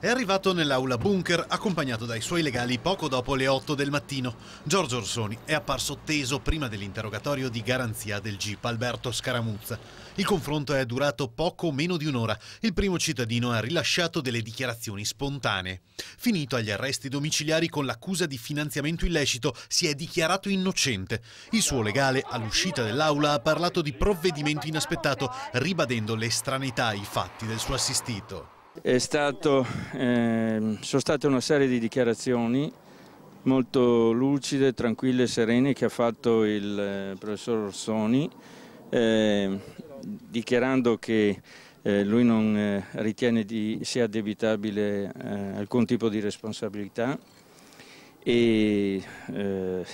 È arrivato nell'aula bunker accompagnato dai suoi legali poco dopo le 8 del mattino. Giorgio Orsoni è apparso teso prima dell'interrogatorio di garanzia del GIP Alberto Scaramuzza. Il confronto è durato poco meno di un'ora. Il primo cittadino ha rilasciato delle dichiarazioni spontanee. Finito agli arresti domiciliari con l'accusa di finanziamento illecito, si è dichiarato innocente. Il suo legale, all'uscita dell'aula, ha parlato di provvedimento inaspettato, ribadendo le stranità ai fatti del suo assistito. Stato, eh, sono state una serie di dichiarazioni molto lucide, tranquille e serene che ha fatto il eh, professor Orsoni eh, dichiarando che eh, lui non eh, ritiene di, sia addebitabile eh, alcun tipo di responsabilità e eh,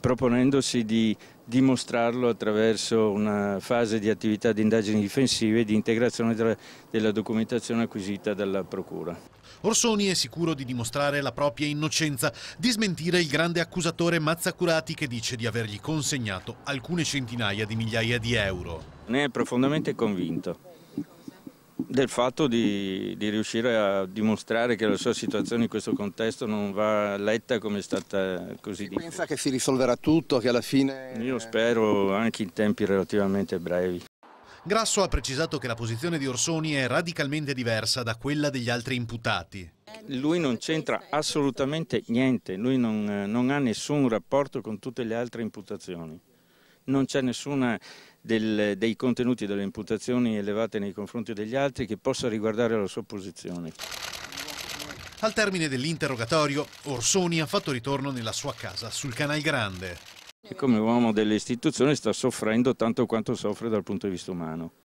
proponendosi di dimostrarlo attraverso una fase di attività di indagini difensive e di integrazione della, della documentazione acquisita dalla Procura. Orsoni è sicuro di dimostrare la propria innocenza, di smentire il grande accusatore Mazzacurati che dice di avergli consegnato alcune centinaia di migliaia di euro. Ne è profondamente convinto del fatto di, di, riuscire a dimostrare che la sua situazione in questo contesto non va letta come è stata così si pensa che si risolverà tutto, che alla fine... Io spero anche in tempi relativamente brevi. Grasso ha precisato che la posizione di Orsoni è radicalmente diversa da quella degli altri imputati. Lui non c'entra assolutamente niente, lui non, non ha nessun rapporto con tutte le altre imputazioni non c'è nessuna del, dei contenuti delle imputazioni elevate nei confronti degli altri che possa riguardare la sua posizione. Al termine dell'interrogatorio, Orsoni ha fatto ritorno nella sua casa sul Canal Grande. come uomo delle istituzioni sta soffrendo tanto quanto soffre dal punto di vista umano.